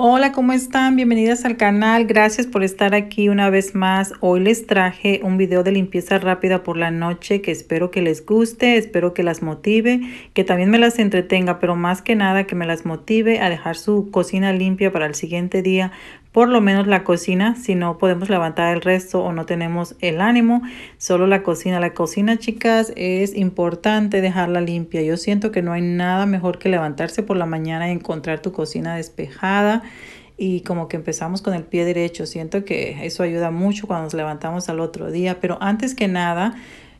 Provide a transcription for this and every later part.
Hola, ¿cómo están? Bienvenidas al canal. Gracias por estar aquí una vez más. Hoy les traje un video de limpieza rápida por la noche que espero que les guste, espero que las motive, que también me las entretenga, pero más que nada que me las motive a dejar su cocina limpia para el siguiente día, por lo menos la cocina, si no podemos levantar el resto o no tenemos el ánimo, solo la cocina. La cocina, chicas, es importante dejarla limpia. Yo siento que no hay nada mejor que levantarse por la mañana y encontrar tu cocina despejada y como que empezamos con el pie derecho. Siento que eso ayuda mucho cuando nos levantamos al otro día, pero antes que nada,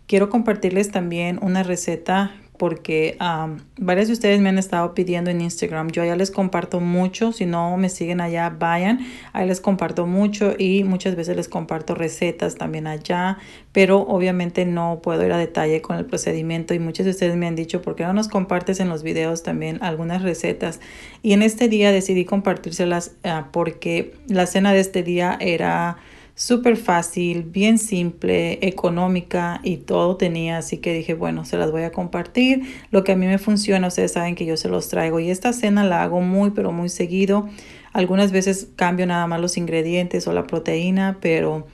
quiero compartirles también una receta porque um, varias de ustedes me han estado pidiendo en Instagram. Yo allá les comparto mucho. Si no me siguen allá, vayan. Ahí les comparto mucho y muchas veces les comparto recetas también allá. Pero obviamente no puedo ir a detalle con el procedimiento y muchas de ustedes me han dicho, ¿por qué no nos compartes en los videos también algunas recetas? Y en este día decidí compartírselas ah, porque la cena de este día era súper fácil, bien simple, económica y todo tenía, así que dije, bueno, se las voy a compartir. Lo que a mí me funciona, ustedes saben que yo se los traigo y esta cena la hago muy, pero muy seguido. Algunas veces cambio nada más los ingredientes o la proteína, pero...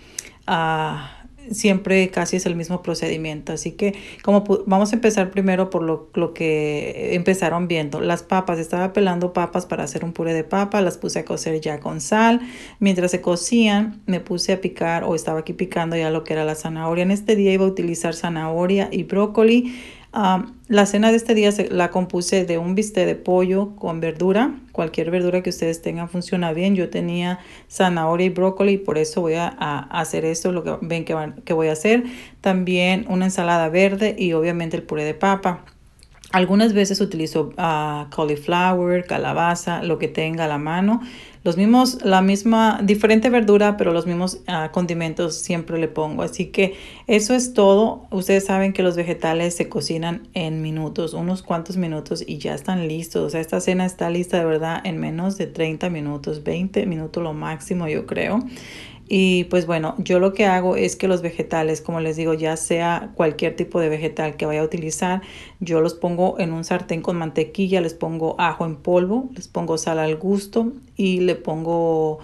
Ah, siempre casi es el mismo procedimiento. Así que como vamos a empezar primero por lo, que empezaron viendo. Las papas, estaba pelando papas para hacer un puré de papa, las puse a cocer ya con sal. Mientras se cocían, me puse a picar o estaba aquí picando ya lo que era la zanahoria. En este día iba a utilizar zanahoria y brócoli. Ah, la cena de este día la compuse de un bistec de pollo con verdura. Cualquier verdura que ustedes tengan funciona bien. Yo tenía zanahoria y brócoli, por eso voy a, hacer esto, lo que ven que, que voy a hacer. También una ensalada verde y obviamente el puré de papa. Algunas veces utilizo a ah, cauliflower, calabaza, lo que tenga a la mano. Los mismos, la misma, diferente verdura, pero los mismos ah, condimentos siempre le pongo. Así que eso es todo. Ustedes saben que los vegetales se cocinan en minutos, unos cuantos minutos y ya están listos. O sea, esta cena está lista de verdad en menos de 30 minutos, 20 minutos lo máximo yo creo. Y pues bueno, yo lo que hago es que los vegetales, como les digo, ya sea cualquier tipo de vegetal que vaya a utilizar, yo los pongo en un sartén con mantequilla, les pongo ajo en polvo, les pongo sal al gusto y le pongo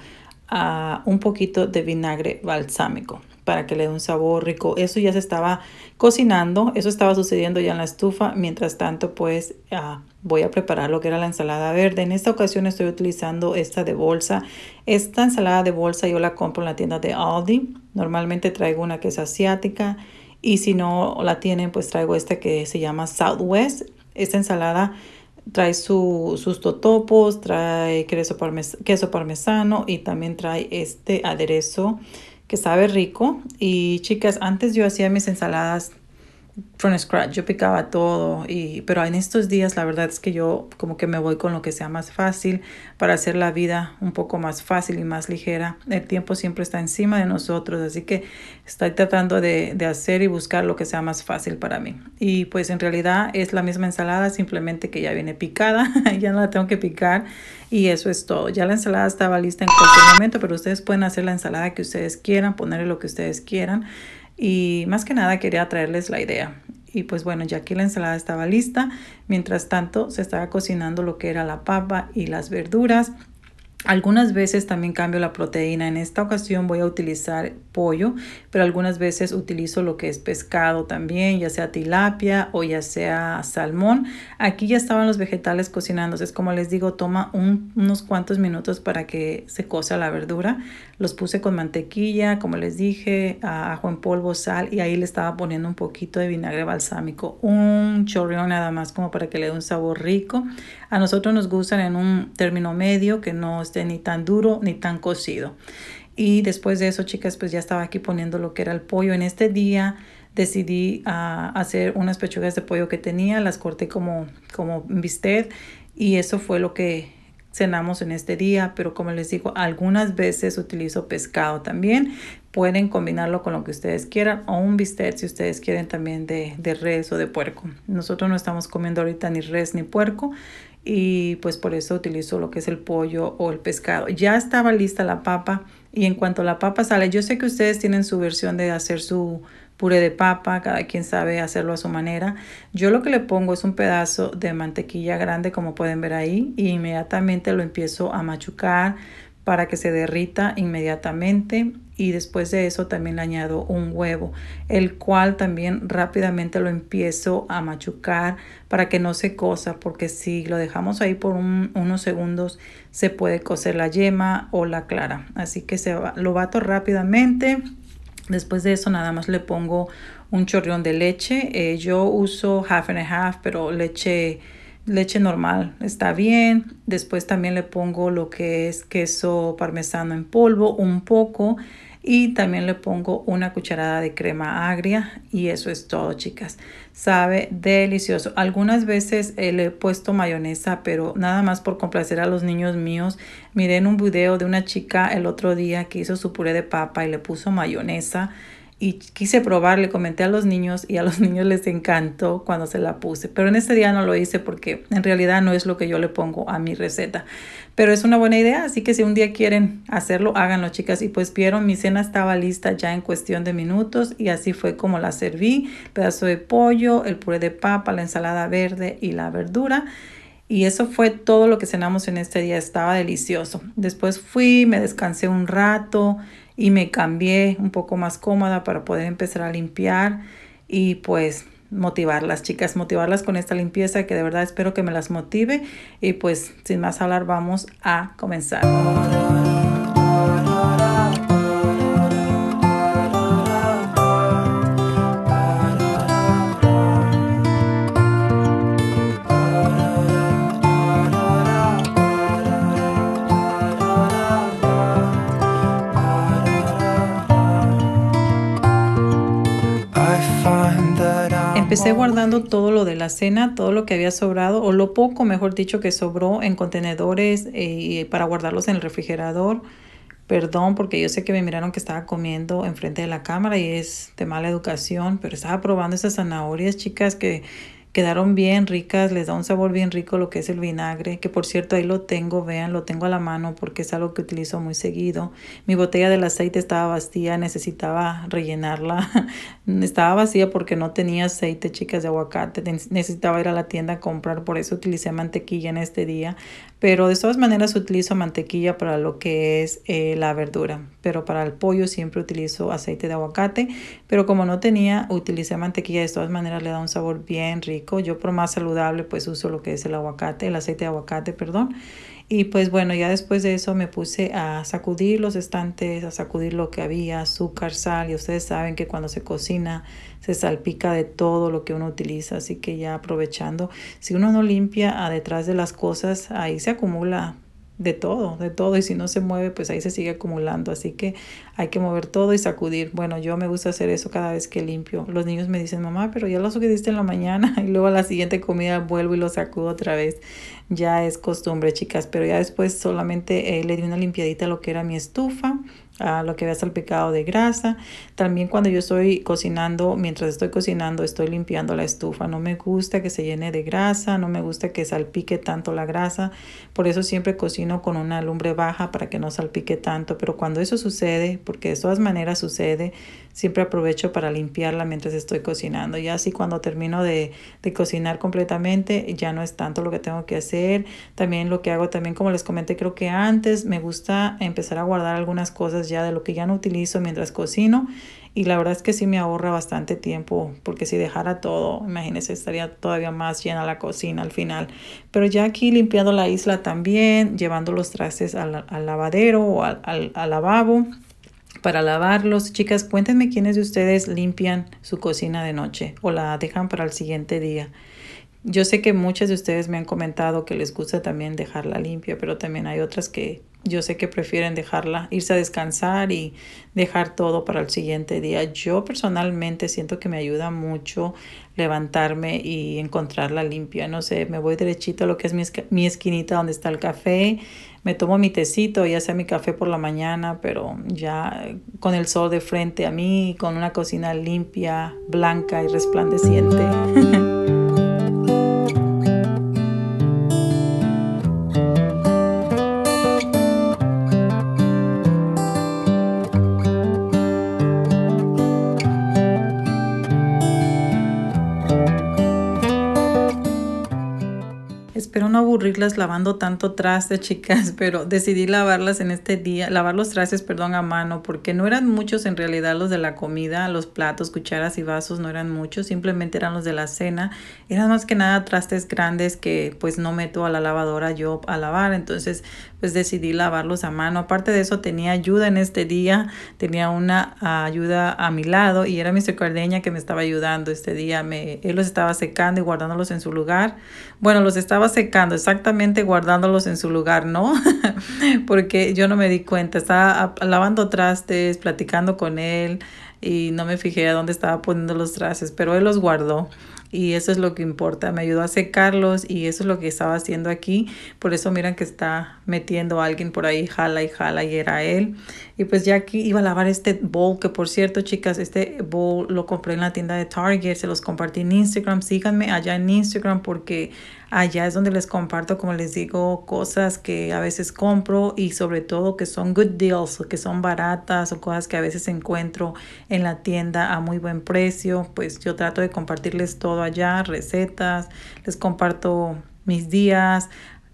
ah, un poquito de vinagre balsámico para que le dé un sabor rico. Eso ya se estaba cocinando, eso estaba sucediendo ya en la estufa. Mientras tanto, pues ah, voy a preparar lo que era la ensalada verde. En esta ocasión estoy utilizando esta de bolsa. Esta ensalada de bolsa yo la compro en la tienda de Aldi. Normalmente traigo una que es asiática y si no la tienen, pues traigo esta que se llama Southwest. Esta ensalada trae su, sus totopos, trae queso, queso parmesano y también trae este aderezo que sabe rico. Y chicas, antes yo hacía mis ensaladas from scratch, yo picaba todo, y, pero en estos días la verdad es que yo como que me voy con lo que sea más fácil para hacer la vida un poco más fácil y más ligera. El tiempo siempre está encima de nosotros, así que estoy tratando de, de hacer y buscar lo que sea más fácil para mí. Y pues en realidad es la misma ensalada, simplemente que ya viene picada, ya no la tengo que picar y eso es todo. Ya la ensalada estaba lista en cualquier momento, pero ustedes pueden hacer la ensalada que ustedes quieran, ponerle lo que ustedes quieran y más que nada quería traerles la idea. Y pues bueno, ya aquí la ensalada estaba lista. Mientras tanto se estaba cocinando lo que era la papa y las verduras. Algunas veces también cambio la proteína. En esta ocasión voy a utilizar pollo, pero algunas veces utilizo lo que es pescado también, ya sea tilapia o ya sea salmón. Aquí ya estaban los vegetales cocinándose. Es como les digo, toma unos cuantos minutos para que se cosa la verdura. Los puse con mantequilla, como les dije, ajo en polvo, sal y ahí le estaba poniendo un poquito de vinagre balsámico. Un chorreón nada más como para que le dé un sabor rico. A nosotros nos gustan en un término medio que no ni tan duro ni tan cocido. Y después de eso, chicas, pues ya estaba aquí poniendo lo que era el pollo. En este día decidí ah, hacer unas pechugas de pollo que tenía, las corté como, como bistec y eso fue lo que cenamos en este día, pero como les digo, algunas veces utilizo pescado también. Pueden combinarlo con lo que ustedes quieran o un bistec si ustedes quieren también de, de res o de puerco. Nosotros no estamos comiendo ahorita ni res ni puerco, y pues por eso utilizo lo que es el pollo o el pescado. Ya estaba lista la papa y en cuanto la papa sale, yo sé que ustedes tienen su versión de hacer su puré de papa, cada quien sabe hacerlo a su manera. Yo lo que le pongo es un pedazo de mantequilla grande como pueden ver ahí y inmediatamente lo empiezo a machucar para que se derrita inmediatamente y después de eso también le añado un huevo, el cual también rápidamente lo empiezo a machucar para que no se cosa, porque si lo dejamos ahí por unos segundos se puede cocer la yema o la clara. Así que se lo bato rápidamente. Después de eso nada más le pongo un chorreón de leche. Eh, yo uso half and a half, pero leche leche normal está bien. Después también le pongo lo que es queso parmesano en polvo, un poco. Y también le pongo una cucharada de crema agria y eso es todo, chicas. Sabe delicioso. Algunas veces eh, le he puesto mayonesa, pero nada más por complacer a los niños míos. Miré en un video de una chica el otro día que hizo su puré de papa y le puso mayonesa y quise probar, le comenté a los niños y a los niños les encantó cuando se la puse. Pero en este día no lo hice porque en realidad no es lo que yo le pongo a mi receta. Pero es una buena idea, así que si un día quieren hacerlo, háganlo chicas. Y pues vieron, mi cena estaba lista ya en cuestión de minutos y así fue como la serví. Pedazo de pollo, el puré de papa, la ensalada verde y la verdura. Y eso fue todo lo que cenamos en este día, estaba delicioso. Después fui, me descansé un rato, y me cambié un poco más cómoda para poder empezar a limpiar y pues motivar las chicas, motivarlas con esta limpieza que de verdad espero que me las motive y pues sin más hablar vamos a comenzar. empecé guardando todo lo de la cena, todo lo que había sobrado, o lo poco, mejor dicho, que sobró en contenedores eh, para guardarlos en el refrigerador. Perdón, porque yo sé que me miraron que estaba comiendo enfrente de la cámara y es de mala educación, pero estaba probando esas zanahorias, chicas, que quedaron bien ricas, les da un sabor bien rico lo que es el vinagre, que por cierto ahí lo tengo, vean, lo tengo a la mano porque es algo que utilizo muy seguido. Mi botella del aceite estaba vacía, necesitaba rellenarla. estaba vacía porque no tenía aceite, chicas, de aguacate, necesitaba ir a la tienda a comprar, por eso utilicé mantequilla en este día pero de todas maneras utilizo mantequilla para lo que es eh, la verdura, pero para el pollo siempre utilizo aceite de aguacate, pero como no tenía, utilicé mantequilla, de todas maneras le da un sabor bien rico, yo por más saludable pues uso lo que es el aguacate, el aceite de aguacate, perdón, y pues bueno, ya después de eso me puse a sacudir los estantes, a sacudir lo que había, azúcar, sal. Y ustedes saben que cuando se cocina se salpica de todo lo que uno utiliza. Así que ya aprovechando, si uno no limpia a ah, detrás de las cosas, ahí se acumula de todo, de todo, y si no se mueve, pues ahí se sigue acumulando, así que hay que mover todo y sacudir. Bueno, yo me gusta hacer eso cada vez que limpio. Los niños me dicen, mamá, pero ya lo sacudiste en la mañana y luego a la siguiente comida vuelvo y lo sacudo otra vez. Ya es costumbre, chicas, pero ya después solamente eh, le di una limpiadita a lo que era mi estufa a lo que había salpicado de grasa. También cuando yo estoy cocinando, mientras estoy cocinando, estoy limpiando la estufa. No me gusta que se llene de grasa, no me gusta que salpique tanto la grasa. Por eso siempre cocino con una lumbre baja para que no salpique tanto. Pero cuando eso sucede, porque de todas maneras sucede, siempre aprovecho para limpiarla mientras estoy cocinando. Y así cuando termino de, cocinar completamente, ya no es tanto lo que tengo que hacer. También lo que hago, también como les comenté creo que antes, me gusta empezar a guardar algunas cosas ya de lo que ya no utilizo mientras cocino. Y la verdad es que sí me ahorra bastante tiempo, porque si dejara todo, imagínense, estaría todavía más llena la cocina al final. Pero ya aquí limpiando la isla también, llevando los trastes al, lavadero o al, al lavabo para lavarlos. Chicas, cuéntenme quiénes de ustedes limpian su cocina de noche o la dejan para el siguiente día. Yo sé que muchas de ustedes me han comentado que les gusta también dejarla limpia, pero también hay otras que yo sé que prefieren dejarla, irse a descansar y dejar todo para el siguiente día. Yo personalmente siento que me ayuda mucho levantarme y encontrarla limpia. No sé, me voy derechito a lo que es mi, esquinita donde está el café. Me tomo mi tecito, ya sea mi café por la mañana, pero ya con el sol de frente a mí, con una cocina limpia, blanca y resplandeciente. espero no aburrirlas lavando tanto traste, chicas, pero decidí lavarlas en este día, lavar los trastes, perdón, a mano, porque no eran muchos en realidad los de la comida, los platos, cucharas y vasos no eran muchos, simplemente eran los de la cena. Eran más que nada trastes grandes que pues no meto a la lavadora yo a lavar, entonces pues decidí lavarlos a mano. Aparte de eso, tenía ayuda en este día, tenía una ah, ayuda a mi lado y era mi Cardeña que me estaba ayudando este día. Me, él los estaba secando y guardándolos en su lugar. Bueno, los estaba secando, exactamente guardándolos en su lugar, ¿no? Porque yo no me di cuenta, estaba lavando trastes, platicando con él y no me fijé a dónde estaba poniendo los trastes, pero él los guardó y eso es lo que importa. Me ayudó a secarlos y eso es lo que estaba haciendo aquí. Por eso miran que está metiendo a alguien por ahí, jala y jala y era él. Y pues ya aquí iba a lavar este bowl, que por cierto chicas, este bowl lo compré en la tienda de Target, se los compartí en Instagram. Síganme allá en Instagram porque Allá es donde les comparto, como les digo, cosas que a veces compro y sobre todo que son good deals, que son baratas o cosas que a veces encuentro en la tienda a muy buen precio. Pues yo trato de compartirles todo allá, recetas, les comparto mis días,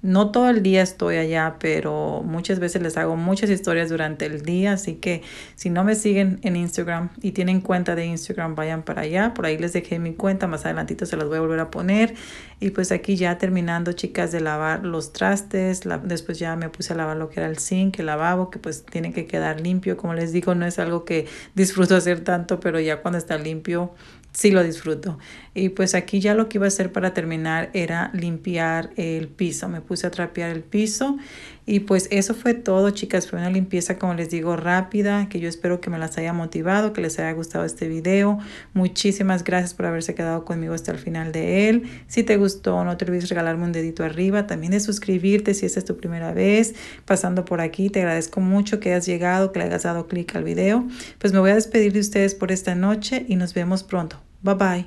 no todo el día estoy allá, pero muchas veces les hago muchas historias durante el día, así que si no me siguen en Instagram y tienen cuenta de Instagram, vayan para allá, por ahí les dejé mi cuenta, más adelantito se las voy a volver a poner y pues aquí ya terminando chicas de lavar los trastes, después ya me puse a lavar lo que era el zinc, el lavabo, que pues tiene que quedar limpio, como les digo, no es algo que disfruto hacer tanto, pero ya cuando está limpio, sí lo disfruto. Y pues aquí ya lo que iba a hacer para terminar era limpiar el piso. Me puse a trapear el piso y pues eso fue todo, chicas. Fue una limpieza, como les digo, rápida, que yo espero que me las haya motivado, que les haya gustado este video. Muchísimas gracias por haberse quedado conmigo hasta el final de él. Si te gustó, no te olvides regalarme un dedito arriba, también de suscribirte si esta es tu primera vez pasando por aquí. Te agradezco mucho que hayas llegado, que le hayas dado clic al video. Pues me voy a despedir de ustedes por esta noche y nos vemos pronto. 拜拜。